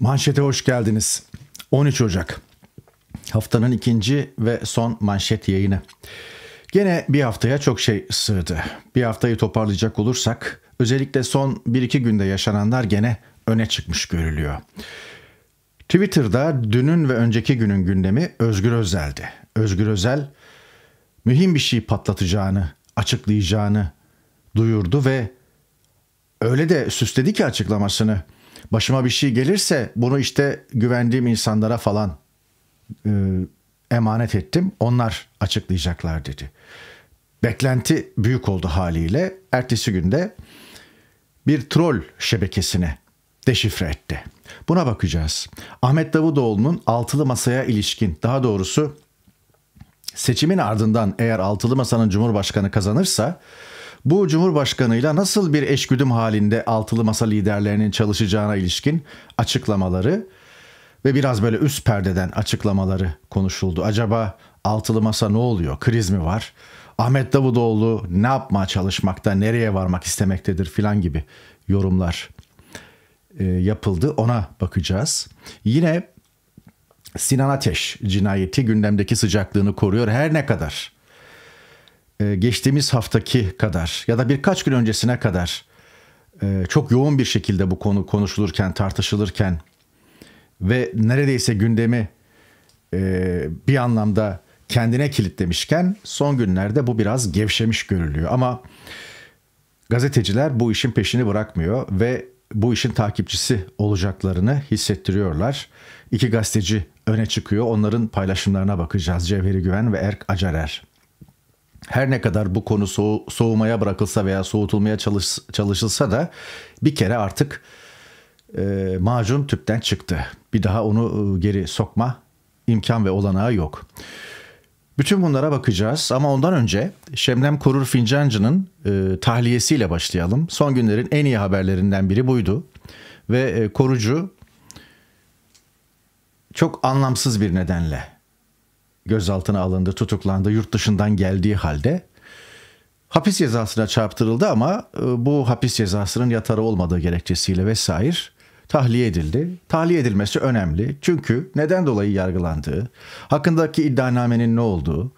Manşete hoş geldiniz. 13 Ocak haftanın ikinci ve son manşet yayını. Gene bir haftaya çok şey sığdı. Bir haftayı toparlayacak olursak özellikle son 1-2 günde yaşananlar gene öne çıkmış görülüyor. Twitter'da dünün ve önceki günün gündemi Özgür Özel'di. Özgür Özel mühim bir şey patlatacağını, açıklayacağını duyurdu ve öyle de süsledi ki açıklamasını başıma bir şey gelirse bunu işte güvendiğim insanlara falan e, emanet ettim. Onlar açıklayacaklar dedi. Beklenti büyük oldu haliyle. Ertesi günde bir troll şebekesine deşifre etti. Buna bakacağız. Ahmet Davutoğlu'nun altılı masaya ilişkin, daha doğrusu seçimin ardından eğer altılı masanın cumhurbaşkanı kazanırsa bu Cumhurbaşkanıyla nasıl bir eşgüdüm halinde altılı masa liderlerinin çalışacağına ilişkin açıklamaları ve biraz böyle üst perdeden açıklamaları konuşuldu. Acaba altılı masa ne oluyor? Kriz mi var? Ahmet Davutoğlu ne yapmaya çalışmakta, nereye varmak istemektedir filan gibi yorumlar e, yapıldı. Ona bakacağız. Yine Sinan Ateş cinayeti gündemdeki sıcaklığını koruyor. Her ne kadar e, geçtiğimiz haftaki kadar ya da birkaç gün öncesine kadar e, çok yoğun bir şekilde bu konu konuşulurken, tartışılırken ve neredeyse gündemi e, bir anlamda kendine kilitlemişken son günlerde bu biraz gevşemiş görülüyor. Ama gazeteciler bu işin peşini bırakmıyor ve bu işin takipçisi olacaklarını hissettiriyorlar. İki gazeteci öne çıkıyor. Onların paylaşımlarına bakacağız. Cevheri Güven ve Erk Acarer her ne kadar bu konu soğu, soğumaya bırakılsa veya soğutulmaya çalış, çalışılsa da bir kere artık e, macun tüpten çıktı. Bir daha onu e, geri sokma imkan ve olanağı yok. Bütün bunlara bakacağız ama ondan önce Şemlem Korur Fincancı'nın e, tahliyesiyle başlayalım. Son günlerin en iyi haberlerinden biri buydu ve e, korucu çok anlamsız bir nedenle gözaltına alındı, tutuklandı, yurt dışından geldiği halde hapis cezasına çarptırıldı ama e, bu hapis cezasının yatarı olmadığı gerekçesiyle vesaire tahliye edildi. Tahliye edilmesi önemli çünkü neden dolayı yargılandığı, hakkındaki iddianamenin ne olduğu e,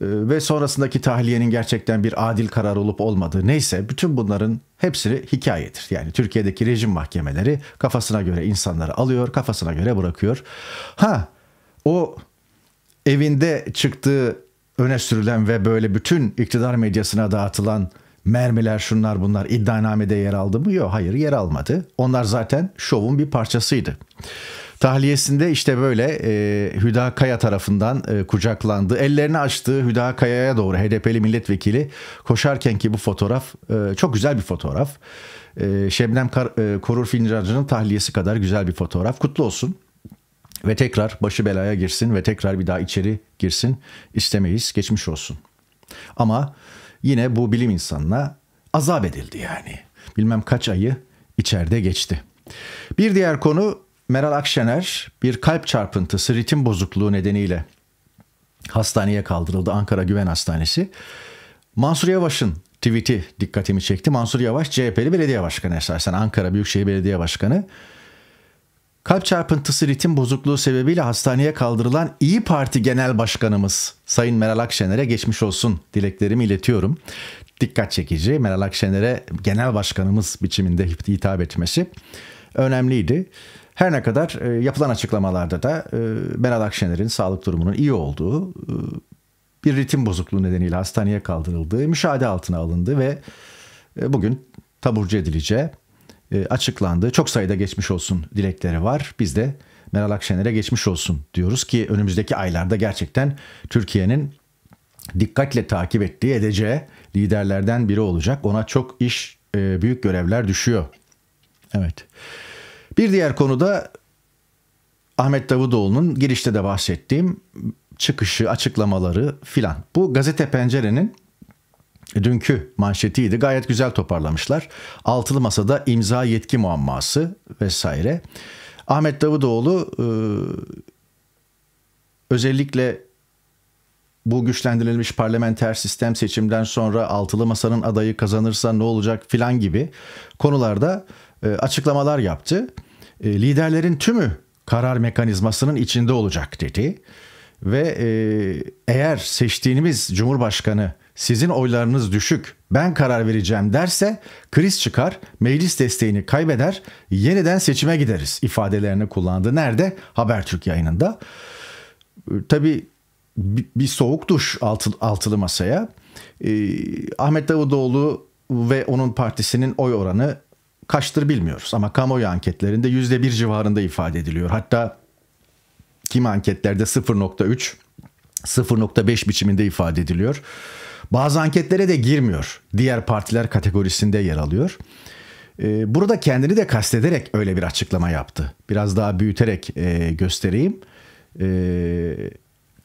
ve sonrasındaki tahliyenin gerçekten bir adil karar olup olmadığı neyse bütün bunların hepsi hikayedir. Yani Türkiye'deki rejim mahkemeleri kafasına göre insanları alıyor, kafasına göre bırakıyor. Ha o evinde çıktığı öne sürülen ve böyle bütün iktidar medyasına dağıtılan mermiler şunlar bunlar iddianamede yer aldı mı? Yok hayır yer almadı. Onlar zaten şovun bir parçasıydı. Tahliyesinde işte böyle e, Hüda Kaya tarafından e, kucaklandı. Ellerini açtığı Hüda Kaya'ya doğru HDP'li milletvekili koşarken ki bu fotoğraf e, çok güzel bir fotoğraf. E, Şebnem Kar, e, Korur Fincancı'nın tahliyesi kadar güzel bir fotoğraf. Kutlu olsun ve tekrar başı belaya girsin ve tekrar bir daha içeri girsin istemeyiz. Geçmiş olsun. Ama yine bu bilim insanına azap edildi yani. Bilmem kaç ayı içeride geçti. Bir diğer konu Meral Akşener bir kalp çarpıntısı, ritim bozukluğu nedeniyle hastaneye kaldırıldı Ankara Güven Hastanesi. Mansur Yavaş'ın tweet'i dikkatimi çekti. Mansur Yavaş CHP'li belediye başkanı esasen Ankara Büyükşehir Belediye Başkanı. Kalp çarpıntısı ritim bozukluğu sebebiyle hastaneye kaldırılan İyi Parti Genel Başkanımız Sayın Meral Akşener'e geçmiş olsun dileklerimi iletiyorum. Dikkat çekici Meral Akşener'e genel başkanımız biçiminde hitap etmesi önemliydi. Her ne kadar e, yapılan açıklamalarda da e, Meral Akşener'in sağlık durumunun iyi olduğu, e, bir ritim bozukluğu nedeniyle hastaneye kaldırıldığı, müşahede altına alındı ve bugün taburcu edileceği e, açıklandı. Çok sayıda geçmiş olsun dilekleri var. Biz de Meral Akşener'e geçmiş olsun diyoruz ki önümüzdeki aylarda gerçekten Türkiye'nin dikkatle takip ettiği edeceği liderlerden biri olacak. Ona çok iş e, büyük görevler düşüyor. Evet. Bir diğer konuda Ahmet Davutoğlu'nun girişte de bahsettiğim çıkışı, açıklamaları filan. Bu gazete pencerenin dünkü manşetiydi. Gayet güzel toparlamışlar. Altılı masada imza yetki muamması vesaire. Ahmet Davutoğlu e, özellikle bu güçlendirilmiş parlamenter sistem seçimden sonra altılı masanın adayı kazanırsa ne olacak filan gibi konularda e, açıklamalar yaptı. E, liderlerin tümü karar mekanizmasının içinde olacak dedi ve eğer seçtiğimiz Cumhurbaşkanı sizin oylarınız düşük, ben karar vereceğim derse kriz çıkar, meclis desteğini kaybeder, yeniden seçime gideriz ifadelerini kullandı. Nerede? Habertürk yayınında. Ee, tabii bir soğuk duş altı, altılı masaya. Ee, Ahmet Davutoğlu ve onun partisinin oy oranı kaçtır bilmiyoruz ama kamuoyu anketlerinde yüzde bir civarında ifade ediliyor. Hatta kim anketlerde 0.3 0.5 biçiminde ifade ediliyor. Bazı anketlere de girmiyor. Diğer partiler kategorisinde yer alıyor. Ee, burada kendini de kastederek öyle bir açıklama yaptı. Biraz daha büyüterek e, göstereyim. Ee,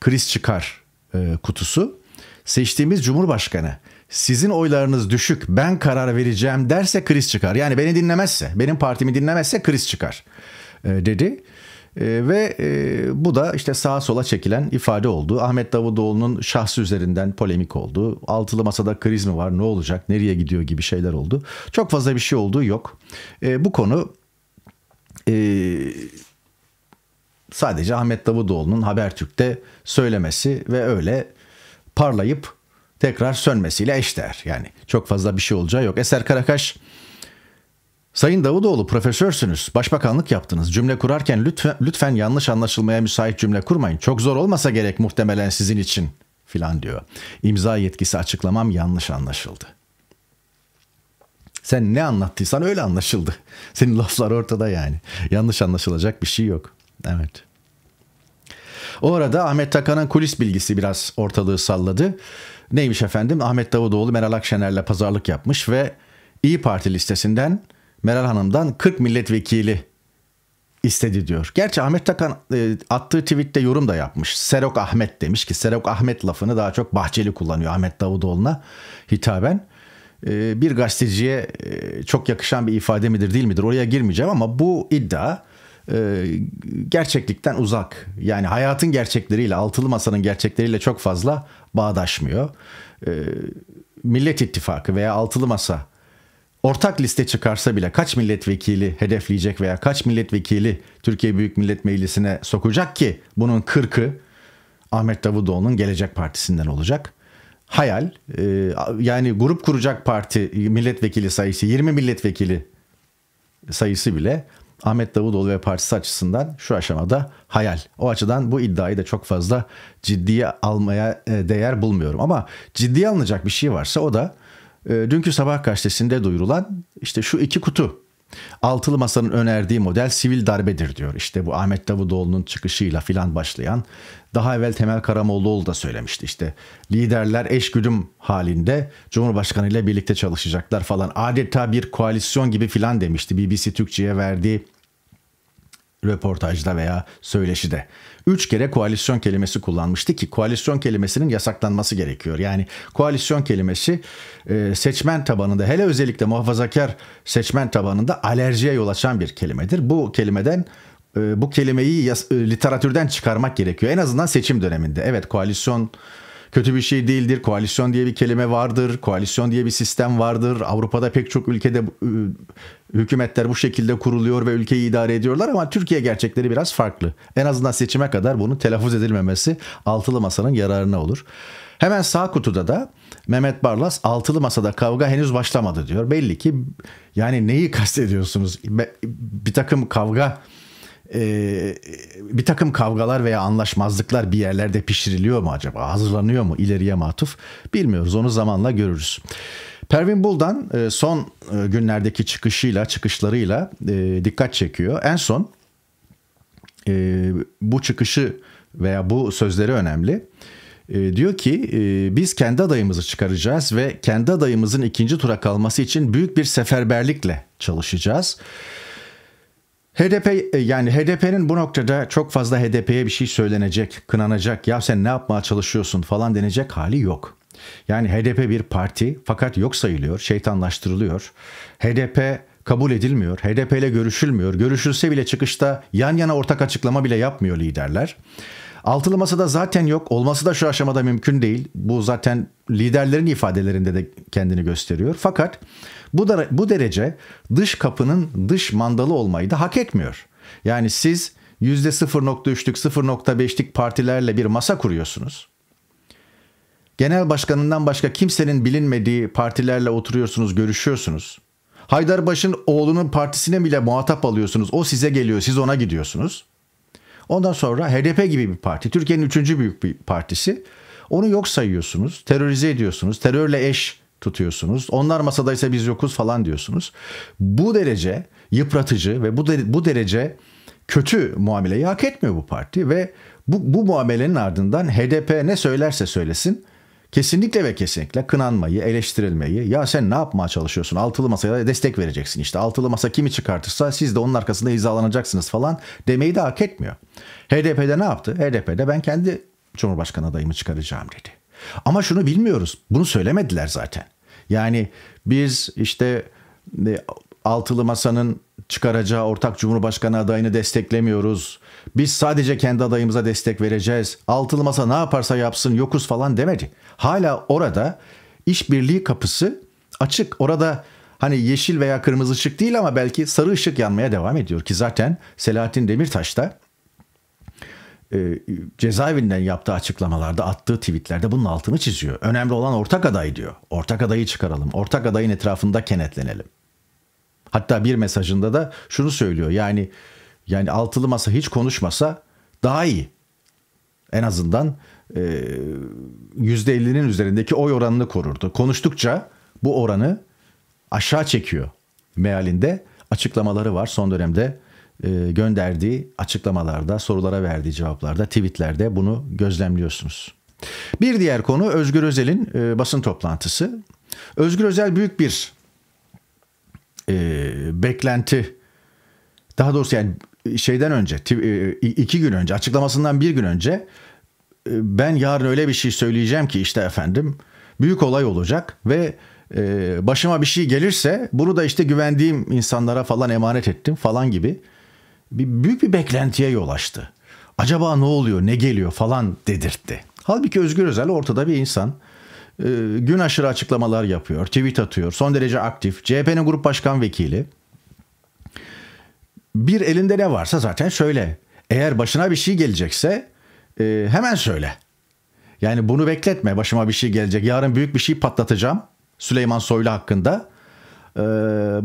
kriz çıkar e, kutusu. Seçtiğimiz Cumhurbaşkanı sizin oylarınız düşük ben karar vereceğim derse kriz çıkar. Yani beni dinlemezse benim partimi dinlemezse kriz çıkar e, dedi. E, ve e, bu da işte sağa sola çekilen ifade oldu. Ahmet Davutoğlu'nun şahsı üzerinden polemik oldu. Altılı masada kriz mi var ne olacak nereye gidiyor gibi şeyler oldu. Çok fazla bir şey olduğu yok. E, bu konu e, sadece Ahmet Davutoğlu'nun Habertürk'te söylemesi ve öyle parlayıp tekrar sönmesiyle eşdeğer. Yani çok fazla bir şey olacağı yok. Eser Karakaş Sayın Davutoğlu profesörsünüz. Başbakanlık yaptınız. Cümle kurarken lütfen, lütfen yanlış anlaşılmaya müsait cümle kurmayın. Çok zor olmasa gerek muhtemelen sizin için filan diyor. İmza yetkisi açıklamam yanlış anlaşıldı. Sen ne anlattıysan öyle anlaşıldı. Senin laflar ortada yani. Yanlış anlaşılacak bir şey yok. Evet. O arada Ahmet Takan'ın kulis bilgisi biraz ortalığı salladı. Neymiş efendim? Ahmet Davutoğlu Meral Akşener'le pazarlık yapmış ve İyi Parti listesinden Meral Hanım'dan 40 milletvekili istedi diyor. Gerçi Ahmet Takan e, attığı tweette yorum da yapmış. Serok Ahmet demiş ki Serok Ahmet lafını daha çok Bahçeli kullanıyor Ahmet Davutoğlu'na hitaben. E, bir gazeteciye e, çok yakışan bir ifade midir değil midir oraya girmeyeceğim ama bu iddia e, gerçeklikten uzak. Yani hayatın gerçekleriyle altılı masanın gerçekleriyle çok fazla bağdaşmıyor. E, Millet İttifakı veya altılı masa ortak liste çıkarsa bile kaç milletvekili hedefleyecek veya kaç milletvekili Türkiye Büyük Millet Meclisi'ne sokacak ki bunun 40'ı Ahmet Davutoğlu'nun Gelecek Partisi'nden olacak. Hayal e, yani grup kuracak parti milletvekili sayısı 20 milletvekili sayısı bile Ahmet Davutoğlu ve partisi açısından şu aşamada hayal. O açıdan bu iddiayı da çok fazla ciddiye almaya e, değer bulmuyorum. Ama ciddiye alınacak bir şey varsa o da ee, dünkü sabah gazetesinde duyurulan işte şu iki kutu Altılı Masa'nın önerdiği model sivil darbedir diyor. İşte bu Ahmet Davutoğlu'nun çıkışıyla filan başlayan daha evvel Temel Karamollaoğlu da söylemişti işte liderler eşgüdüm halinde Cumhurbaşkanı ile birlikte çalışacaklar falan adeta bir koalisyon gibi filan demişti BBC Türkçe'ye verdiği röportajda veya söyleşide. Üç kere koalisyon kelimesi kullanmıştı ki koalisyon kelimesinin yasaklanması gerekiyor. Yani koalisyon kelimesi e, seçmen tabanında hele özellikle muhafazakar seçmen tabanında alerjiye yol açan bir kelimedir. Bu kelimeden e, bu kelimeyi e, literatürden çıkarmak gerekiyor. En azından seçim döneminde. Evet koalisyon kötü bir şey değildir. Koalisyon diye bir kelime vardır. Koalisyon diye bir sistem vardır. Avrupa'da pek çok ülkede hükümetler bu şekilde kuruluyor ve ülkeyi idare ediyorlar ama Türkiye gerçekleri biraz farklı. En azından seçime kadar bunun telaffuz edilmemesi altılı masanın yararına olur. Hemen sağ kutuda da Mehmet Barlas altılı masada kavga henüz başlamadı diyor. Belli ki yani neyi kastediyorsunuz? Bir takım kavga e, bir takım kavgalar veya anlaşmazlıklar bir yerlerde pişiriliyor mu acaba? Hazırlanıyor mu ileriye matuf? Bilmiyoruz onu zamanla görürüz. Pervin Buldan e, son e, günlerdeki çıkışıyla çıkışlarıyla e, dikkat çekiyor. En son bu çıkışı veya bu sözleri önemli. Diyor ki biz kendi adayımızı çıkaracağız ve kendi adayımızın ikinci tura kalması için büyük bir seferberlikle çalışacağız. HDP e, yani HDP'nin bu noktada çok fazla HDP'ye bir şey söylenecek, kınanacak, ya sen ne yapmaya çalışıyorsun falan denecek hali yok. Yani HDP bir parti fakat yok sayılıyor, şeytanlaştırılıyor. HDP kabul edilmiyor. HDP ile görüşülmüyor. Görüşülse bile çıkışta yan yana ortak açıklama bile yapmıyor liderler. Altılı masada zaten yok. Olması da şu aşamada mümkün değil. Bu zaten liderlerin ifadelerinde de kendini gösteriyor. Fakat bu, da, bu derece dış kapının dış mandalı olmayı da hak etmiyor. Yani siz %0.3'lük 0.5'lik partilerle bir masa kuruyorsunuz. Genel başkanından başka kimsenin bilinmediği partilerle oturuyorsunuz, görüşüyorsunuz. Haydarbaş'ın oğlunun partisine bile muhatap alıyorsunuz. O size geliyor, siz ona gidiyorsunuz. Ondan sonra HDP gibi bir parti, Türkiye'nin üçüncü büyük bir partisi. Onu yok sayıyorsunuz, terörize ediyorsunuz, terörle eş tutuyorsunuz. Onlar masadaysa biz yokuz falan diyorsunuz. Bu derece yıpratıcı ve bu, de, bu derece kötü muameleyi hak etmiyor bu parti ve bu, bu muamelenin ardından HDP ne söylerse söylesin Kesinlikle ve kesinlikle kınanmayı, eleştirilmeyi, ya sen ne yapmaya çalışıyorsun, altılı masaya destek vereceksin işte, altılı masa kimi çıkartırsa siz de onun arkasında hizalanacaksınız falan demeyi de hak etmiyor. HDP'de ne yaptı? HDP'de ben kendi Cumhurbaşkanı adayımı çıkaracağım dedi. Ama şunu bilmiyoruz, bunu söylemediler zaten. Yani biz işte e, altılı masanın çıkaracağı ortak cumhurbaşkanı adayını desteklemiyoruz. Biz sadece kendi adayımıza destek vereceğiz. Altılı masa ne yaparsa yapsın yokuz falan demedi. Hala orada işbirliği kapısı açık. Orada hani yeşil veya kırmızı ışık değil ama belki sarı ışık yanmaya devam ediyor ki zaten Selahattin Demirtaş da e, cezaevinden yaptığı açıklamalarda, attığı tweetlerde bunun altını çiziyor. Önemli olan ortak aday diyor. Ortak adayı çıkaralım. Ortak adayın etrafında kenetlenelim. Hatta bir mesajında da şunu söylüyor. Yani yani altılı masa hiç konuşmasa daha iyi. En azından %50'nin e, üzerindeki oy oranını korurdu. Konuştukça bu oranı aşağı çekiyor mealinde açıklamaları var. Son dönemde e, gönderdiği açıklamalarda, sorulara verdiği cevaplarda, tweetlerde bunu gözlemliyorsunuz. Bir diğer konu Özgür Özel'in e, basın toplantısı. Özgür Özel büyük bir beklenti, daha doğrusu yani şeyden önce e, iki gün önce açıklamasından bir gün önce e, ben yarın öyle bir şey söyleyeceğim ki işte efendim büyük olay olacak ve e, başıma bir şey gelirse bunu da işte güvendiğim insanlara falan emanet ettim falan gibi bir büyük bir beklentiye yol açtı. Acaba ne oluyor ne geliyor falan dedirtti. Halbuki Özgür Özel ortada bir insan. Gün aşırı açıklamalar yapıyor, tweet atıyor, son derece aktif. CHP'nin grup başkan vekili bir elinde ne varsa zaten söyle. Eğer başına bir şey gelecekse e, hemen söyle. Yani bunu bekletme başıma bir şey gelecek. Yarın büyük bir şey patlatacağım Süleyman Soylu hakkında. E,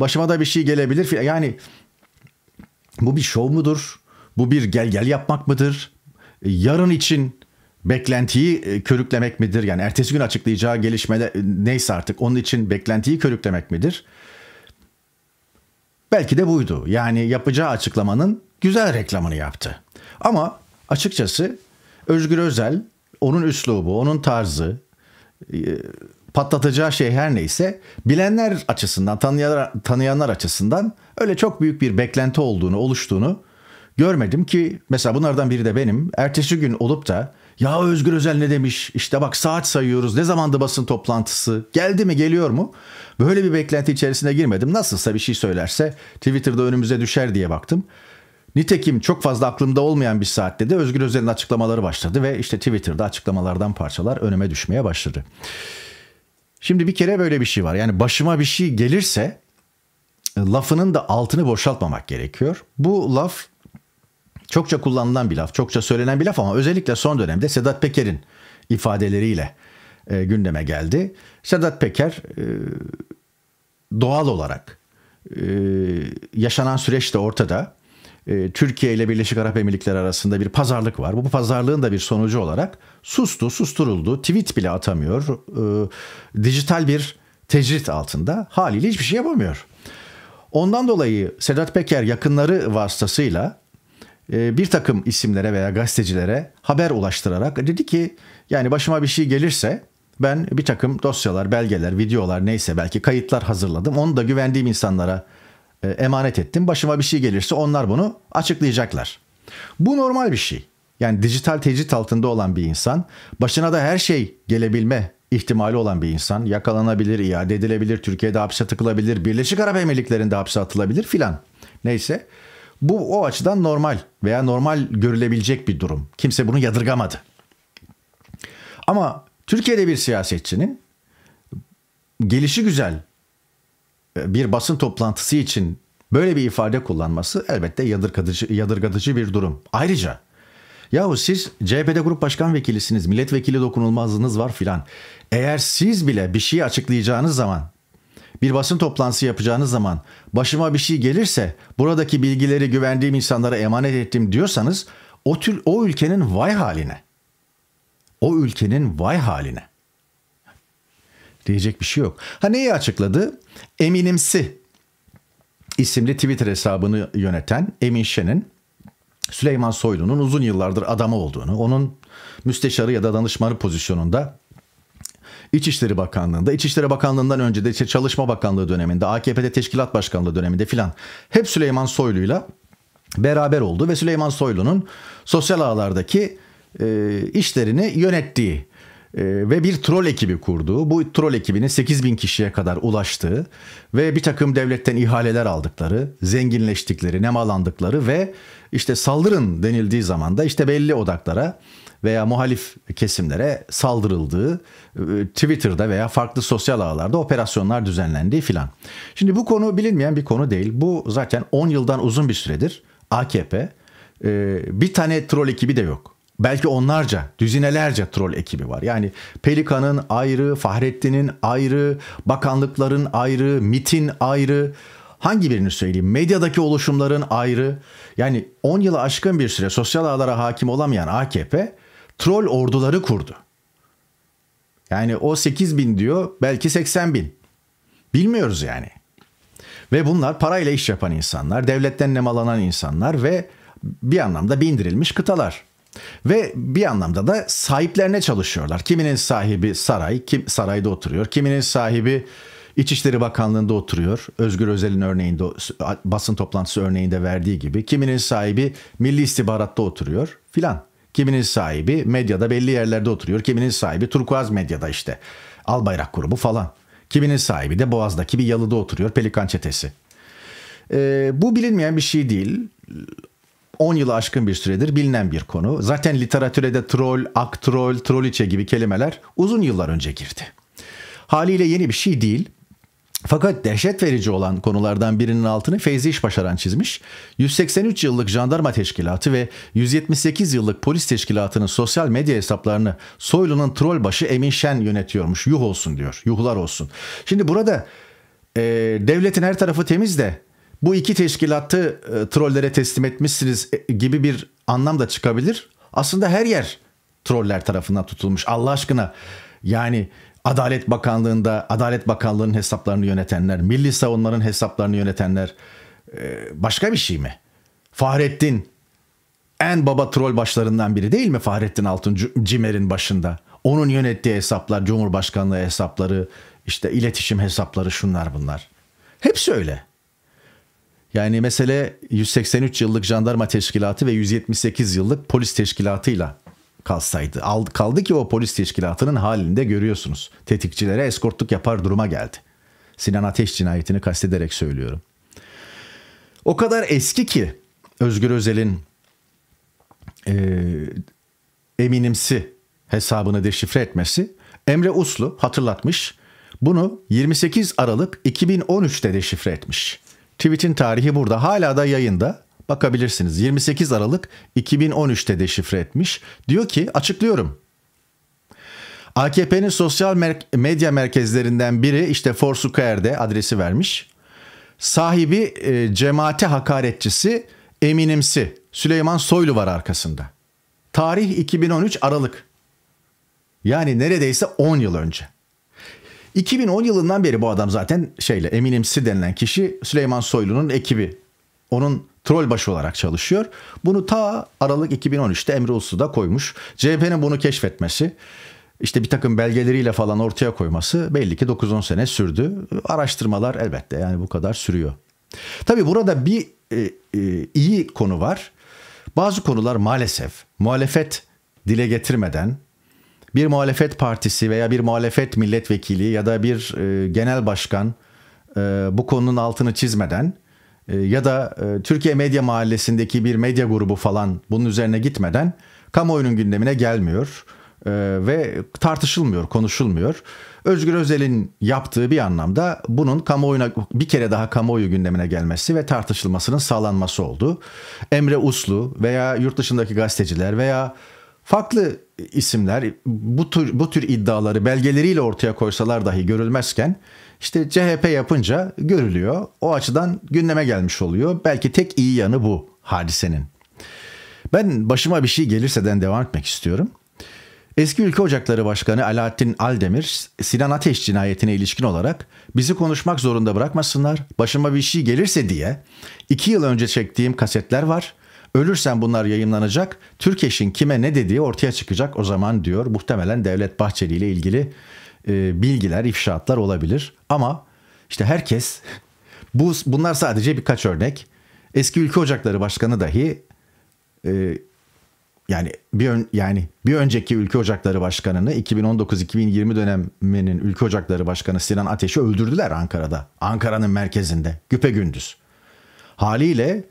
başıma da bir şey gelebilir. Yani bu bir şov mudur? Bu bir gel gel yapmak mıdır? Yarın için beklentiyi e, körüklemek midir? Yani ertesi gün açıklayacağı gelişmede e, neyse artık onun için beklentiyi körüklemek midir? Belki de buydu. Yani yapacağı açıklamanın güzel reklamını yaptı. Ama açıkçası Özgür Özel, onun üslubu, onun tarzı, e, patlatacağı şey her neyse bilenler açısından, tanıyanlar, tanıyanlar açısından öyle çok büyük bir beklenti olduğunu, oluştuğunu görmedim ki mesela bunlardan biri de benim. Ertesi gün olup da ya Özgür Özel ne demiş? İşte bak saat sayıyoruz. Ne zamandı basın toplantısı? Geldi mi geliyor mu? Böyle bir beklenti içerisine girmedim. Nasılsa bir şey söylerse Twitter'da önümüze düşer diye baktım. Nitekim çok fazla aklımda olmayan bir saatte de Özgür Özel'in açıklamaları başladı ve işte Twitter'da açıklamalardan parçalar önüme düşmeye başladı. Şimdi bir kere böyle bir şey var. Yani başıma bir şey gelirse e, lafının da altını boşaltmamak gerekiyor. Bu laf Çokça kullanılan bir laf, çokça söylenen bir laf ama özellikle son dönemde Sedat Peker'in ifadeleriyle e, gündeme geldi. Sedat Peker e, doğal olarak e, yaşanan süreç de ortada. E, Türkiye ile Birleşik Arap Emirlikleri arasında bir pazarlık var. Bu pazarlığın da bir sonucu olarak sustu, susturuldu, tweet bile atamıyor. E, dijital bir tecrit altında haliyle hiçbir şey yapamıyor. Ondan dolayı Sedat Peker yakınları vasıtasıyla e, bir takım isimlere veya gazetecilere haber ulaştırarak dedi ki yani başıma bir şey gelirse ben bir takım dosyalar, belgeler, videolar neyse belki kayıtlar hazırladım. Onu da güvendiğim insanlara e, emanet ettim. Başıma bir şey gelirse onlar bunu açıklayacaklar. Bu normal bir şey. Yani dijital tecrit altında olan bir insan, başına da her şey gelebilme ihtimali olan bir insan yakalanabilir, iade edilebilir, Türkiye'de hapse tıkılabilir, Birleşik Arap Emirlikleri'nde hapse atılabilir filan. Neyse. Bu o açıdan normal veya normal görülebilecek bir durum. Kimse bunu yadırgamadı. Ama Türkiye'de bir siyasetçinin gelişi güzel e, bir basın toplantısı için böyle bir ifade kullanması elbette yadırgatıcı, yadırgatıcı bir durum. Ayrıca yahu siz CHP'de grup başkan vekilisiniz, milletvekili dokunulmazlığınız var filan. Eğer siz bile bir şeyi açıklayacağınız zaman bir basın toplantısı yapacağınız zaman başıma bir şey gelirse buradaki bilgileri güvendiğim insanlara emanet ettim diyorsanız o tür o ülkenin vay haline. O ülkenin vay haline. Diyecek bir şey yok. Ha neyi açıkladı? Eminimsi isimli Twitter hesabını yöneten Emin Şen'in Süleyman Soylu'nun uzun yıllardır adamı olduğunu, onun müsteşarı ya da danışmanı pozisyonunda İçişleri Bakanlığı'nda, İçişleri Bakanlığı'ndan önce de işte Çalışma Bakanlığı döneminde, AKP'de Teşkilat Başkanlığı döneminde filan hep Süleyman Soylu'yla beraber oldu ve Süleyman Soylu'nun sosyal ağlardaki e, işlerini yönettiği e, ve bir troll ekibi kurduğu, bu troll ekibinin 8 bin kişiye kadar ulaştığı ve bir takım devletten ihaleler aldıkları, zenginleştikleri, nemalandıkları ve işte saldırın denildiği zaman da işte belli odaklara veya muhalif kesimlere saldırıldığı, e, Twitter'da veya farklı sosyal ağlarda operasyonlar düzenlendiği filan. Şimdi bu konu bilinmeyen bir konu değil. Bu zaten 10 yıldan uzun bir süredir AKP e, bir tane troll ekibi de yok belki onlarca, düzinelerce troll ekibi var. Yani Pelikan'ın ayrı, Fahrettin'in ayrı, bakanlıkların ayrı, MIT'in ayrı. Hangi birini söyleyeyim? Medyadaki oluşumların ayrı. Yani 10 yılı aşkın bir süre sosyal ağlara hakim olamayan AKP troll orduları kurdu. Yani o 8 bin diyor belki 80 bin. Bilmiyoruz yani. Ve bunlar parayla iş yapan insanlar, devletten nemalanan insanlar ve bir anlamda bindirilmiş kıtalar. Ve bir anlamda da sahiplerine çalışıyorlar. Kiminin sahibi saray, kim sarayda oturuyor. Kiminin sahibi İçişleri Bakanlığı'nda oturuyor. Özgür Özel'in örneğinde basın toplantısı örneğinde verdiği gibi. Kiminin sahibi Milli İstihbarat'ta oturuyor filan. Kiminin sahibi medyada belli yerlerde oturuyor. Kiminin sahibi turkuaz medyada işte. Albayrak grubu falan. Kiminin sahibi de Boğaz'daki bir yalıda oturuyor Pelikan çetesi. E, bu bilinmeyen bir şey değil. 10 yılı aşkın bir süredir bilinen bir konu. Zaten literatüre de troll, aktrol, troliçe gibi kelimeler uzun yıllar önce girdi. Haliyle yeni bir şey değil. Fakat dehşet verici olan konulardan birinin altını Feyzi İşbaşaran çizmiş. 183 yıllık jandarma teşkilatı ve 178 yıllık polis teşkilatının sosyal medya hesaplarını Soylu'nun troll başı Emin Şen yönetiyormuş. Yuh olsun diyor. Yuhlar olsun. Şimdi burada e, devletin her tarafı temiz de bu iki teşkilatı e, trollere teslim etmişsiniz e, gibi bir anlam da çıkabilir. Aslında her yer troller tarafından tutulmuş. Allah aşkına yani Adalet Bakanlığı'nda Adalet Bakanlığı'nın hesaplarını yönetenler, Milli Savunma'nın hesaplarını yönetenler e, başka bir şey mi? Fahrettin en baba troll başlarından biri değil mi Fahrettin Altun Cimer'in başında? Onun yönettiği hesaplar, Cumhurbaşkanlığı hesapları, işte iletişim hesapları şunlar bunlar. Hepsi öyle. Yani mesele 183 yıllık jandarma teşkilatı ve 178 yıllık polis teşkilatıyla kalsaydı. Kaldı ki o polis teşkilatının halinde görüyorsunuz. Tetikçilere eskortluk yapar duruma geldi. Sinan Ateş cinayetini kastederek söylüyorum. O kadar eski ki Özgür Özel'in e, eminimsi hesabını deşifre etmesi Emre Uslu hatırlatmış. Bunu 28 Aralık 2013'te deşifre etmiş. Tweet'in tarihi burada hala da yayında. Bakabilirsiniz. 28 Aralık 2013'te deşifre etmiş. Diyor ki açıklıyorum. AKP'nin sosyal mer- medya merkezlerinden biri işte Forsukaer'de adresi vermiş. Sahibi e, cemaate hakaretçisi Eminimsi Süleyman Soylu var arkasında. Tarih 2013 Aralık. Yani neredeyse 10 yıl önce. 2010 yılından beri bu adam zaten şeyle Eminimsi denilen kişi Süleyman Soylu'nun ekibi. Onun troll başı olarak çalışıyor. Bunu ta Aralık 2013'te Emre Uslu da koymuş. CHP'nin bunu keşfetmesi işte bir takım belgeleriyle falan ortaya koyması belli ki 9-10 sene sürdü. Araştırmalar elbette yani bu kadar sürüyor. Tabii burada bir e, e, iyi konu var. Bazı konular maalesef muhalefet dile getirmeden bir muhalefet partisi veya bir muhalefet milletvekili ya da bir e, genel başkan e, bu konunun altını çizmeden ee, ya da e, Türkiye Medya Mahallesi'ndeki bir medya grubu falan bunun üzerine gitmeden kamuoyunun gündemine gelmiyor e, ve tartışılmıyor, konuşulmuyor. Özgür Özel'in yaptığı bir anlamda bunun kamuoyuna bir kere daha kamuoyu gündemine gelmesi ve tartışılmasının sağlanması oldu. Emre Uslu veya yurt dışındaki gazeteciler veya farklı isimler bu tür bu tür iddiaları belgeleriyle ortaya koysalar dahi görülmezken işte CHP yapınca görülüyor. O açıdan gündeme gelmiş oluyor. Belki tek iyi yanı bu hadisenin. Ben başıma bir şey gelirseden devam etmek istiyorum. Eski Ülke Ocakları Başkanı Alaaddin Aldemir, Sinan Ateş cinayetine ilişkin olarak bizi konuşmak zorunda bırakmasınlar, başıma bir şey gelirse diye iki yıl önce çektiğim kasetler var. Ölürsem bunlar yayınlanacak, Türkeş'in kime ne dediği ortaya çıkacak o zaman diyor. Muhtemelen Devlet Bahçeli ile ilgili e, bilgiler, ifşaatlar olabilir. Ama işte herkes bu bunlar sadece birkaç örnek. Eski Ülke Ocakları Başkanı dahi e, yani bir ön, yani bir önceki Ülke Ocakları Başkanını 2019-2020 döneminin Ülke Ocakları Başkanı Sinan Ateş'i öldürdüler Ankara'da. Ankara'nın merkezinde güpe gündüz. Haliyle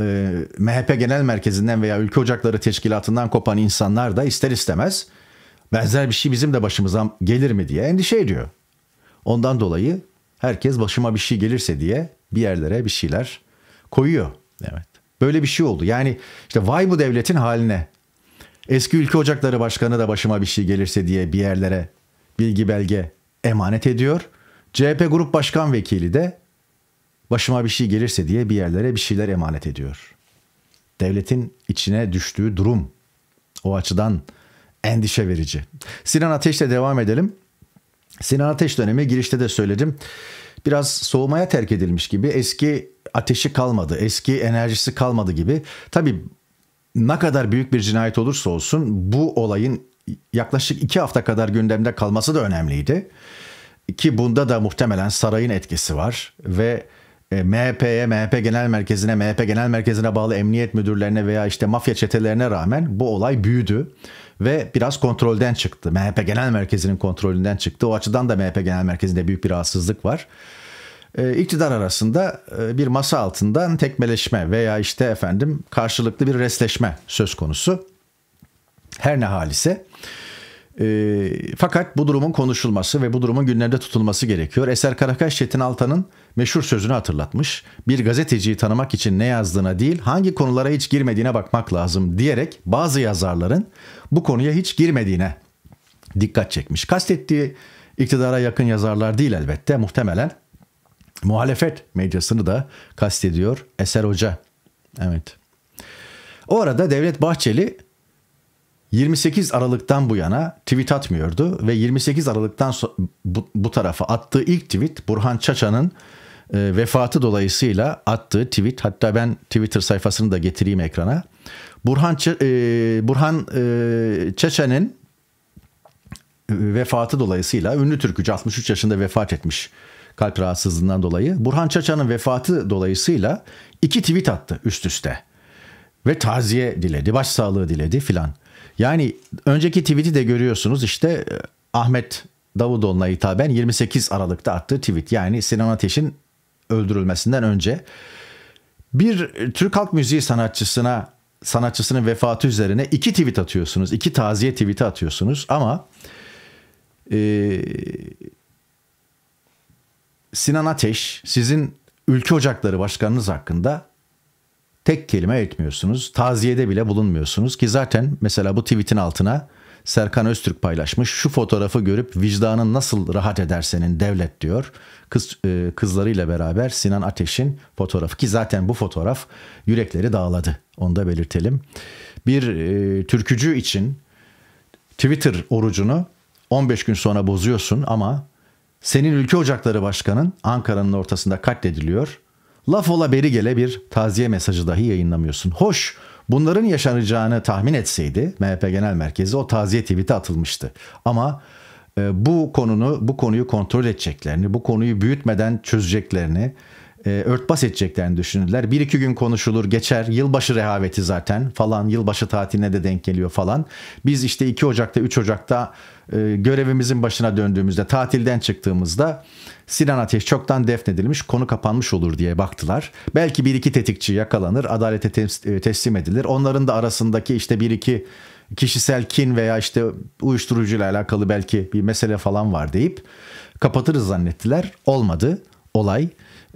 e, MHP Genel Merkezi'nden veya Ülke Ocakları Teşkilatı'ndan kopan insanlar da ister istemez benzer bir şey bizim de başımıza gelir mi diye endişe ediyor. Ondan dolayı herkes başıma bir şey gelirse diye bir yerlere bir şeyler koyuyor. Evet. Böyle bir şey oldu. Yani işte vay bu devletin haline. Eski ülke ocakları başkanı da başıma bir şey gelirse diye bir yerlere bilgi belge emanet ediyor. CHP Grup Başkan Vekili de başıma bir şey gelirse diye bir yerlere bir şeyler emanet ediyor. Devletin içine düştüğü durum o açıdan endişe verici. Sinan Ateş'le devam edelim. Sinan Ateş dönemi girişte de söyledim. Biraz soğumaya terk edilmiş gibi eski ateşi kalmadı, eski enerjisi kalmadı gibi. Tabii ne kadar büyük bir cinayet olursa olsun bu olayın yaklaşık iki hafta kadar gündemde kalması da önemliydi. Ki bunda da muhtemelen sarayın etkisi var ve e, MHP'ye, MHP Genel Merkezi'ne, MHP Genel Merkezi'ne bağlı emniyet müdürlerine veya işte mafya çetelerine rağmen bu olay büyüdü ve biraz kontrolden çıktı. MHP Genel Merkezi'nin kontrolünden çıktı. O açıdan da MHP Genel Merkezi'nde büyük bir rahatsızlık var. E, iktidar arasında e, bir masa altından tekmeleşme veya işte efendim karşılıklı bir resleşme söz konusu. Her ne hal ise e, fakat bu durumun konuşulması ve bu durumun günlerde tutulması gerekiyor. Eser Karakaş Çetin Altan'ın meşhur sözünü hatırlatmış. Bir gazeteciyi tanımak için ne yazdığına değil, hangi konulara hiç girmediğine bakmak lazım diyerek bazı yazarların bu konuya hiç girmediğine dikkat çekmiş. Kastettiği iktidara yakın yazarlar değil elbette, muhtemelen muhalefet medyasını da kastediyor Eser Hoca. Evet. O arada Devlet Bahçeli 28 Aralık'tan bu yana tweet atmıyordu ve 28 Aralık'tan so bu, bu tarafa attığı ilk tweet Burhan Çaça'nın e, vefatı dolayısıyla attığı tweet. Hatta ben Twitter sayfasını da getireyim ekrana. Burhan Ç- e, Burhan e, Çaça'nın e, vefatı dolayısıyla ünlü türkücü 63 yaşında vefat etmiş kalp rahatsızlığından dolayı. Burhan Çaça'nın vefatı dolayısıyla iki tweet attı üst üste. Ve taziye diledi, başsağlığı diledi filan. Yani önceki tweet'i de görüyorsunuz işte e, Ahmet Davutoğlu'na hitaben 28 Aralık'ta attığı tweet. Yani Sinan Ateş'in öldürülmesinden önce bir Türk halk müziği sanatçısına sanatçısının vefatı üzerine iki tweet atıyorsunuz. iki taziye tweet'i atıyorsunuz ama e, Sinan Ateş sizin Ülke Ocakları Başkanınız hakkında tek kelime etmiyorsunuz. Taziyede bile bulunmuyorsunuz ki zaten mesela bu tweetin altına Serkan Öztürk paylaşmış. Şu fotoğrafı görüp vicdanın nasıl rahat eder senin devlet diyor. Kız e, kızlarıyla beraber Sinan Ateş'in fotoğrafı ki zaten bu fotoğraf yürekleri dağladı. Onu da belirtelim. Bir e, türkücü için Twitter orucunu 15 gün sonra bozuyorsun ama senin ülke ocakları başkanın Ankara'nın ortasında katlediliyor Laf ola beri gele bir taziye mesajı dahi yayınlamıyorsun. Hoş, bunların yaşanacağını tahmin etseydi MHP Genel Merkezi o taziye tweet'i atılmıştı. Ama e, bu konunu, bu konuyu kontrol edeceklerini, bu konuyu büyütmeden çözeceklerini, e, örtbas edeceklerini düşündüler. Bir iki gün konuşulur geçer yılbaşı rehaveti zaten falan yılbaşı tatiline de denk geliyor falan. Biz işte 2 Ocak'ta 3 Ocak'ta e, görevimizin başına döndüğümüzde tatilden çıktığımızda Sinan Ateş çoktan defnedilmiş konu kapanmış olur diye baktılar. Belki bir iki tetikçi yakalanır adalete e, teslim edilir. Onların da arasındaki işte bir iki kişisel kin veya işte uyuşturucuyla alakalı belki bir mesele falan var deyip kapatırız zannettiler. Olmadı olay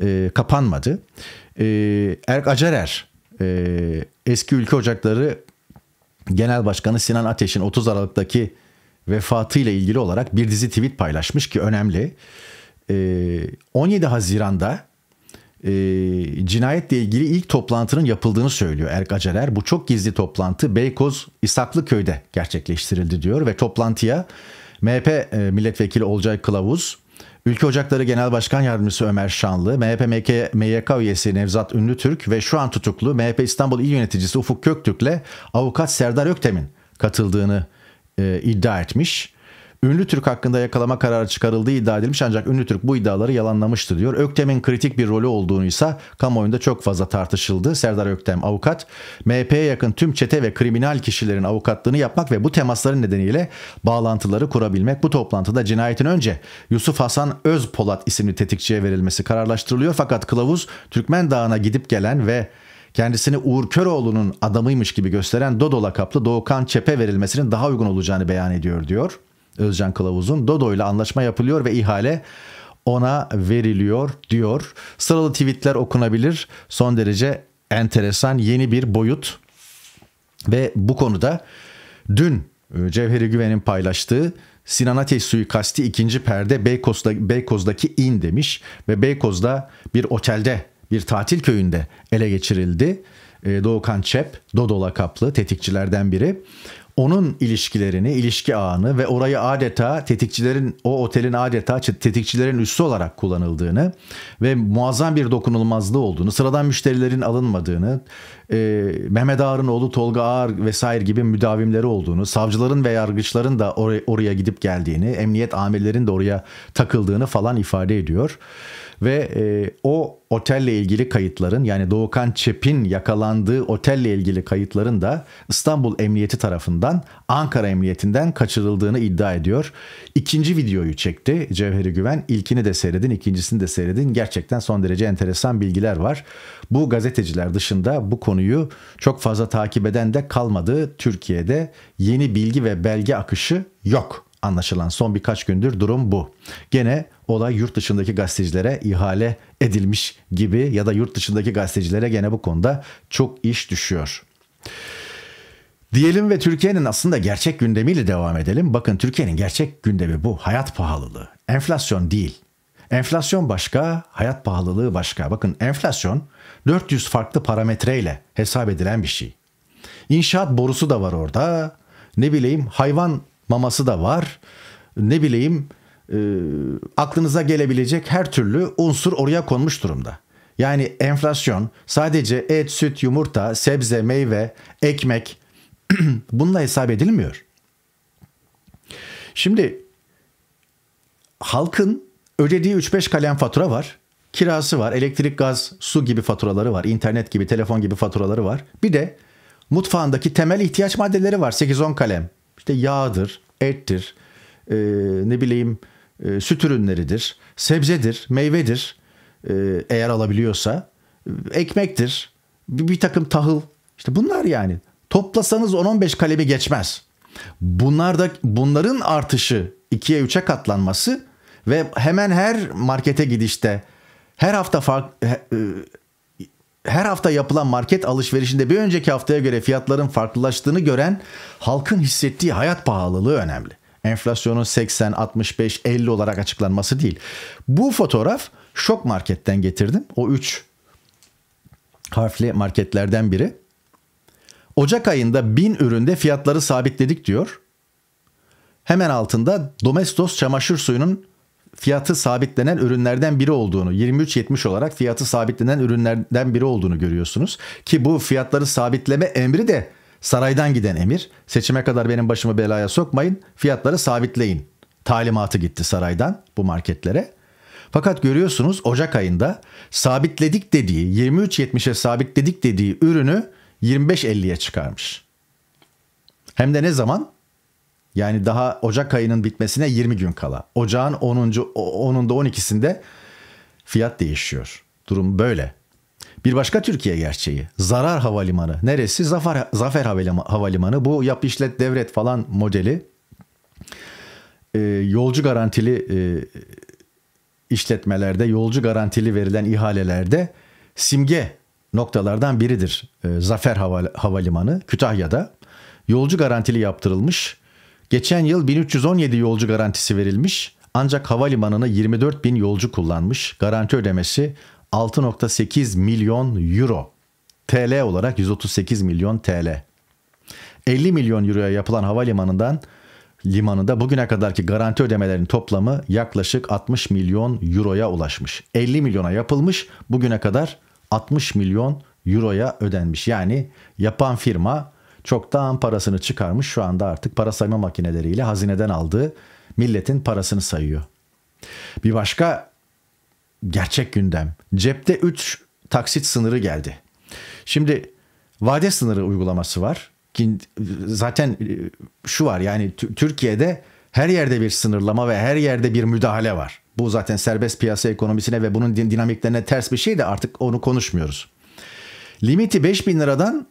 e, kapanmadı. E, Erk Acarer e, eski Ülke Ocakları Genel Başkanı Sinan Ateş'in 30 Aralık'taki vefatıyla ilgili olarak bir dizi tweet paylaşmış ki önemli. E, 17 Haziran'da e, cinayetle ilgili ilk toplantının yapıldığını söylüyor Erk Acarer, Bu çok gizli toplantı Beykoz İsaklıköy'de gerçekleştirildi diyor ve toplantıya MHP e, milletvekili Olcay Kılavuz, Ülke Ocakları Genel Başkan Yardımcısı Ömer Şanlı, MHP MK, MYK üyesi Nevzat Ünlütürk ve şu an tutuklu MHP İstanbul İl Yöneticisi Ufuk Köktürk'le avukat Serdar Öktem'in katıldığını e, iddia etmiş. Ünlü Türk hakkında yakalama kararı çıkarıldığı iddia edilmiş ancak Ünlü Türk bu iddiaları yalanlamıştı diyor. Öktem'in kritik bir rolü olduğunu ise kamuoyunda çok fazla tartışıldı. Serdar Öktem avukat, MHP'ye yakın tüm çete ve kriminal kişilerin avukatlığını yapmak ve bu temasların nedeniyle bağlantıları kurabilmek. Bu toplantıda cinayetin önce Yusuf Hasan Özpolat isimli tetikçiye verilmesi kararlaştırılıyor. Fakat kılavuz Türkmen Dağı'na gidip gelen ve kendisini Uğur Köroğlu'nun adamıymış gibi gösteren Dodo lakaplı Doğukan Çep'e verilmesinin daha uygun olacağını beyan ediyor diyor. Özcan Kılavuz'un Dodo ile anlaşma yapılıyor ve ihale ona veriliyor diyor. Sıralı tweetler okunabilir. Son derece enteresan yeni bir boyut. Ve bu konuda dün e, Cevheri Güven'in paylaştığı Sinan Ateş suikasti ikinci perde Beykoz'da, Beykoz'daki in demiş ve Beykoz'da bir otelde bir tatil köyünde ele geçirildi. E, Doğukan Çep, Dodo lakaplı tetikçilerden biri onun ilişkilerini, ilişki ağını ve orayı adeta tetikçilerin, o otelin adeta tetikçilerin üssü olarak kullanıldığını ve muazzam bir dokunulmazlığı olduğunu, sıradan müşterilerin alınmadığını, e, Mehmet Ağar'ın oğlu Tolga Ağar vesaire gibi müdavimleri olduğunu, savcıların ve yargıçların da or- oraya gidip geldiğini, emniyet amirlerinin de oraya takıldığını falan ifade ediyor ve e, o otelle ilgili kayıtların yani Doğukan Çep'in yakalandığı otelle ilgili kayıtların da İstanbul Emniyeti tarafından Ankara Emniyetinden kaçırıldığını iddia ediyor. İkinci videoyu çekti Cevheri Güven. İlkini de seyredin, ikincisini de seyredin. Gerçekten son derece enteresan bilgiler var. Bu gazeteciler dışında bu konuyu çok fazla takip eden de kalmadı. Türkiye'de yeni bilgi ve belge akışı yok. Anlaşılan son birkaç gündür durum bu. Gene olay yurt dışındaki gazetecilere ihale edilmiş gibi ya da yurt dışındaki gazetecilere gene bu konuda çok iş düşüyor. Diyelim ve Türkiye'nin aslında gerçek gündemiyle devam edelim. Bakın Türkiye'nin gerçek gündemi bu. Hayat pahalılığı. Enflasyon değil. Enflasyon başka, hayat pahalılığı başka. Bakın enflasyon 400 farklı parametreyle hesap edilen bir şey. İnşaat borusu da var orada. Ne bileyim hayvan Maması da var. Ne bileyim e, aklınıza gelebilecek her türlü unsur oraya konmuş durumda. Yani enflasyon sadece et, süt, yumurta, sebze, meyve, ekmek bununla hesap edilmiyor. Şimdi halkın ödediği 3-5 kalem fatura var. Kirası var, elektrik, gaz, su gibi faturaları var, internet gibi, telefon gibi faturaları var. Bir de mutfağındaki temel ihtiyaç maddeleri var 8-10 kalem işte yağdır, ettir, e, ne bileyim e, süt ürünleridir, sebzedir, meyvedir e, eğer alabiliyorsa, e, ekmektir, bir, bir takım tahıl. İşte bunlar yani. Toplasanız 10-15 kalemi geçmez. Bunlar da, bunların artışı 2'ye 3'e katlanması ve hemen her markete gidişte her hafta fark, e, her hafta yapılan market alışverişinde bir önceki haftaya göre fiyatların farklılaştığını gören halkın hissettiği hayat pahalılığı önemli. Enflasyonun 80, 65, 50 olarak açıklanması değil. Bu fotoğraf şok marketten getirdim. O 3 harfli marketlerden biri. Ocak ayında 1000 üründe fiyatları sabitledik diyor. Hemen altında Domestos çamaşır suyunun fiyatı sabitlenen ürünlerden biri olduğunu 23.70 olarak fiyatı sabitlenen ürünlerden biri olduğunu görüyorsunuz. Ki bu fiyatları sabitleme emri de saraydan giden emir. Seçime kadar benim başımı belaya sokmayın fiyatları sabitleyin. Talimatı gitti saraydan bu marketlere. Fakat görüyorsunuz Ocak ayında sabitledik dediği 23.70'e sabitledik dediği ürünü 25.50'ye çıkarmış. Hem de ne zaman? Yani daha Ocak ayının bitmesine 20 gün kala. Ocağın 10. 10'unda 12'sinde fiyat değişiyor. Durum böyle. Bir başka Türkiye gerçeği. Zarar Havalimanı. Neresi? Zafer, Zafer Havalimanı. Bu yap işlet devret falan modeli. Ee, yolcu garantili e, işletmelerde, yolcu garantili verilen ihalelerde simge noktalardan biridir. Ee, Zafer Hava, Havalimanı Kütahya'da. Yolcu garantili yaptırılmış Geçen yıl 1317 yolcu garantisi verilmiş ancak havalimanına 24 bin yolcu kullanmış. Garanti ödemesi 6.8 milyon euro. TL olarak 138 milyon TL. 50 milyon euroya yapılan havalimanından limanında bugüne kadarki garanti ödemelerinin toplamı yaklaşık 60 milyon euroya ulaşmış. 50 milyona yapılmış bugüne kadar 60 milyon euroya ödenmiş. Yani yapan firma çoktan parasını çıkarmış şu anda artık para sayma makineleriyle hazineden aldığı milletin parasını sayıyor. Bir başka gerçek gündem. Cepte 3 taksit sınırı geldi. Şimdi vade sınırı uygulaması var. Zaten e, şu var yani Türkiye'de her yerde bir sınırlama ve her yerde bir müdahale var. Bu zaten serbest piyasa ekonomisine ve bunun dinamiklerine ters bir şey de artık onu konuşmuyoruz. Limiti 5 bin liradan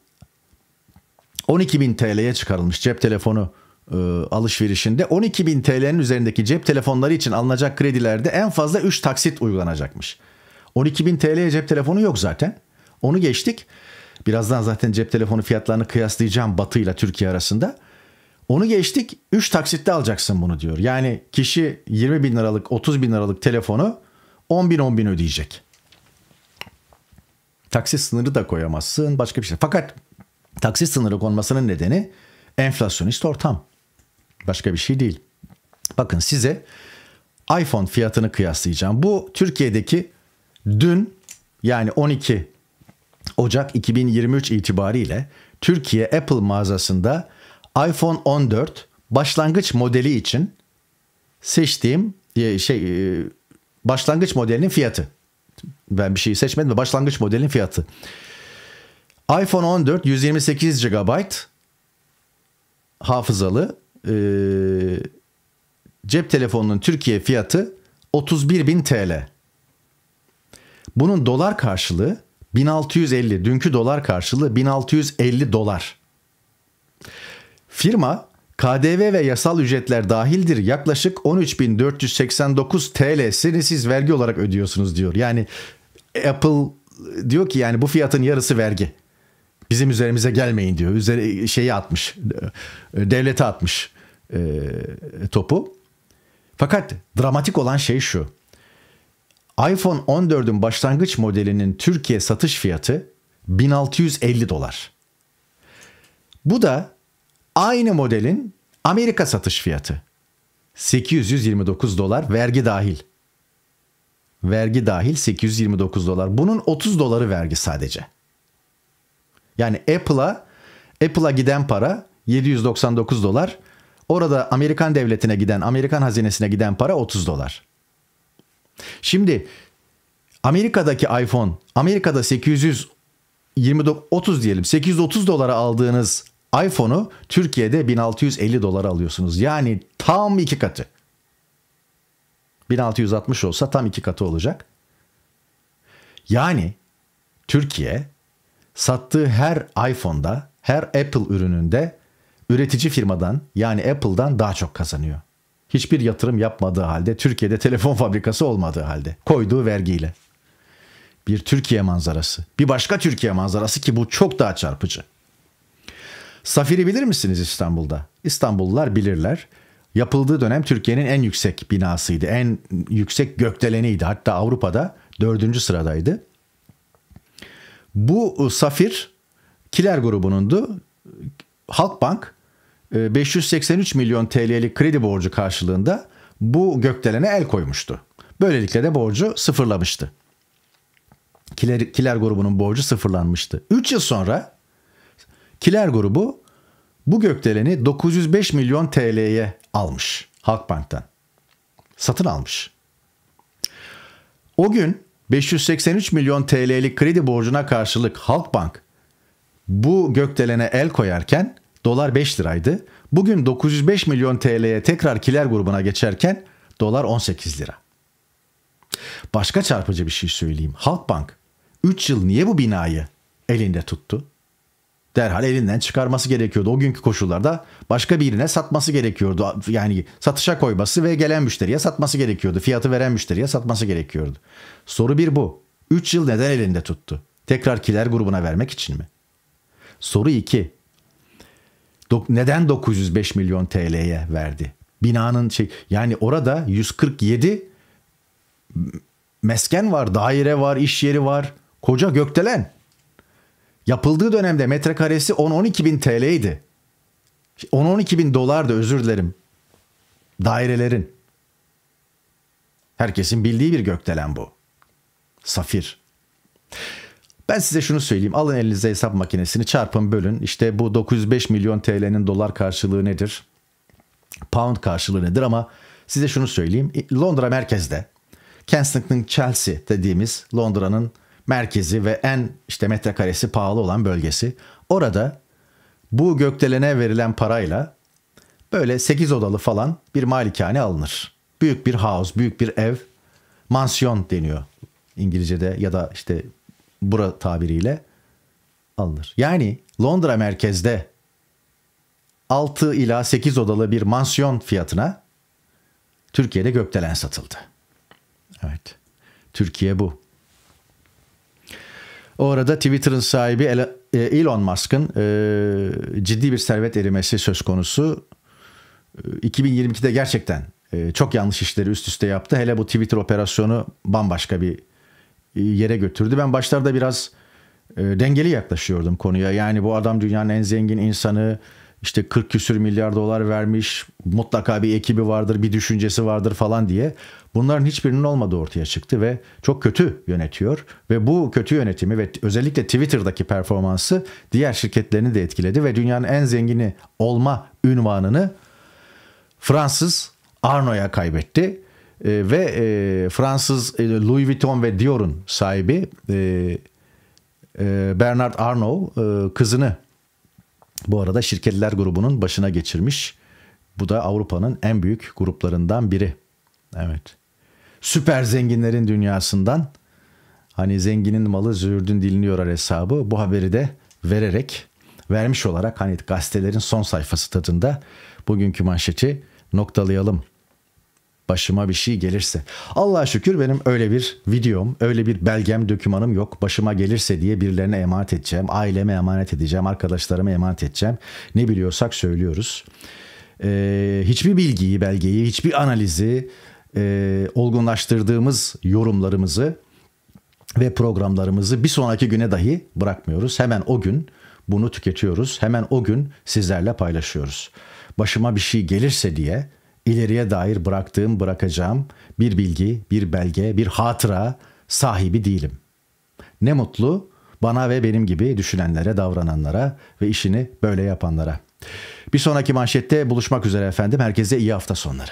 12.000 TL'ye çıkarılmış cep telefonu e, alışverişinde 12.000 TL'nin üzerindeki cep telefonları için alınacak kredilerde en fazla 3 taksit uygulanacakmış. 12.000 TL'ye cep telefonu yok zaten. Onu geçtik. Birazdan zaten cep telefonu fiyatlarını kıyaslayacağım Batı ile Türkiye arasında. Onu geçtik 3 taksitte alacaksın bunu diyor. Yani kişi 20 bin liralık 30 bin liralık telefonu 10 bin 10 bin ödeyecek. Taksi sınırı da koyamazsın başka bir şey. Fakat Taksit sınırı konmasının nedeni enflasyonist ortam. Başka bir şey değil. Bakın size iPhone fiyatını kıyaslayacağım. Bu Türkiye'deki dün yani 12 Ocak 2023 itibariyle Türkiye Apple mağazasında iPhone 14 başlangıç modeli için seçtiğim e, şey e, başlangıç modelinin fiyatı. Ben bir şey seçmedim de başlangıç modelinin fiyatı iPhone 14 128 GB hafızalı e, cep telefonunun Türkiye fiyatı 31.000 TL. Bunun dolar karşılığı 1650, dünkü dolar karşılığı 1650 dolar. Firma KDV ve yasal ücretler dahildir yaklaşık 13.489 TL'sini siz vergi olarak ödüyorsunuz diyor. Yani Apple diyor ki yani bu fiyatın yarısı vergi bizim üzerimize gelmeyin diyor. Üzeri şeyi atmış. Devlete atmış e, topu. Fakat dramatik olan şey şu. iPhone 14'ün başlangıç modelinin Türkiye satış fiyatı 1650 dolar. Bu da aynı modelin Amerika satış fiyatı 829 dolar vergi dahil. Vergi dahil 829 dolar. Bunun 30 doları vergi sadece. Yani Apple'a Apple'a giden para 799 dolar. Orada Amerikan devletine giden, Amerikan hazinesine giden para 30 dolar. Şimdi Amerika'daki iPhone, Amerika'da 800 20 30 diyelim 830 dolara aldığınız iPhone'u Türkiye'de 1650 dolara alıyorsunuz. Yani tam iki katı. 1660 olsa tam iki katı olacak. Yani Türkiye sattığı her iPhone'da, her Apple ürününde üretici firmadan yani Apple'dan daha çok kazanıyor. Hiçbir yatırım yapmadığı halde Türkiye'de telefon fabrikası olmadığı halde koyduğu vergiyle. Bir Türkiye manzarası. Bir başka Türkiye manzarası ki bu çok daha çarpıcı. Safiri bilir misiniz İstanbul'da? İstanbullular bilirler. Yapıldığı dönem Türkiye'nin en yüksek binasıydı. En yüksek gökdeleniydi. Hatta Avrupa'da dördüncü sıradaydı. Bu ıı, Safir Kiler grubunundu. Halkbank 583 ıı, milyon TL'lik kredi borcu karşılığında bu gökdelene el koymuştu. Böylelikle de borcu sıfırlamıştı. Kiler, Kiler grubunun borcu sıfırlanmıştı. 3 yıl sonra Kiler grubu bu gökdeleni 905 milyon TL'ye almış Halkbank'tan. Satın almış. O gün 583 milyon TL'lik kredi borcuna karşılık Halkbank bu gökdelene el koyarken dolar 5 liraydı. Bugün 905 milyon TL'ye tekrar Kiler grubuna geçerken dolar 18 lira. Başka çarpıcı bir şey söyleyeyim. Halkbank 3 yıl niye bu binayı elinde tuttu? derhal elinden çıkarması gerekiyordu. O günkü koşullarda başka birine satması gerekiyordu. Yani satışa koyması ve gelen müşteriye satması gerekiyordu. Fiyatı veren müşteriye satması gerekiyordu. Soru bir bu. 3 yıl neden elinde tuttu? Tekrar kiler grubuna vermek için mi? Soru 2. Do- neden 905 milyon TL'ye verdi? Binanın şey yani orada 147 mesken var, daire var, iş yeri var. Koca gökdelen. Yapıldığı dönemde metrekaresi 10-12 bin TL idi, 10-12 bin dolardı özür dilerim. Dairelerin. Herkesin bildiği bir gökdelen bu. Safir. Ben size şunu söyleyeyim. Alın elinize hesap makinesini çarpın bölün. İşte bu 905 milyon TL'nin dolar karşılığı nedir? Pound karşılığı nedir ama size şunu söyleyeyim. Londra merkezde Kensington Chelsea dediğimiz Londra'nın merkezi ve en işte metrekaresi pahalı olan bölgesi. Orada bu gökdelene verilen parayla böyle 8 odalı falan bir malikane alınır. Büyük bir house, büyük bir ev, mansiyon deniyor İngilizce'de ya da işte bura tabiriyle alınır. Yani Londra merkezde 6 ila 8 odalı bir mansiyon fiyatına Türkiye'de gökdelen satıldı. Evet. Türkiye bu. Orada Twitter'ın sahibi e, Elon Musk'ın e, ciddi bir servet erimesi söz konusu. 2022'de e, gerçekten çok yanlış işleri üst üste yaptı. Hele bu Twitter operasyonu bambaşka bir yere götürdü. Ben başlarda biraz dengeli yaklaşıyordum konuya. Yani bu adam dünyanın en zengin insanı, işte 40 küsür milyar dolar vermiş mutlaka bir ekibi vardır bir düşüncesi vardır falan diye bunların hiçbirinin olmadığı ortaya çıktı ve çok kötü yönetiyor ve bu kötü yönetimi ve özellikle Twitter'daki performansı diğer şirketlerini de etkiledi ve dünyanın en zengini olma ünvanını Fransız Arno'ya kaybetti ee, ve e, Fransız e, Louis Vuitton ve Dior'un sahibi e, e, Bernard Arnault e, kızını bu arada Şirketler grubunun başına geçirmiş. Bu da Avrupa'nın en büyük gruplarından biri. Evet. Süper zenginlerin dünyasından hani zenginin malı zürdün diliniyor hesabı bu haberi de vererek vermiş olarak hani gazetelerin son sayfası tadında bugünkü manşeti noktalayalım başıma bir şey gelirse. Allah'a şükür benim öyle bir videom, öyle bir belgem, dökümanım yok. Başıma gelirse diye birilerine emanet edeceğim, aileme emanet edeceğim, arkadaşlarıma emanet edeceğim. Ne biliyorsak söylüyoruz. Ee, hiçbir bilgiyi, belgeyi, hiçbir analizi, e, olgunlaştırdığımız yorumlarımızı ve programlarımızı bir sonraki güne dahi bırakmıyoruz. Hemen o gün bunu tüketiyoruz. Hemen o gün sizlerle paylaşıyoruz. Başıma bir şey gelirse diye ileriye dair bıraktığım, bırakacağım bir bilgi, bir belge, bir hatıra sahibi değilim. Ne mutlu bana ve benim gibi düşünenlere, davrananlara ve işini böyle yapanlara. Bir sonraki manşette buluşmak üzere efendim. Herkese iyi hafta sonları.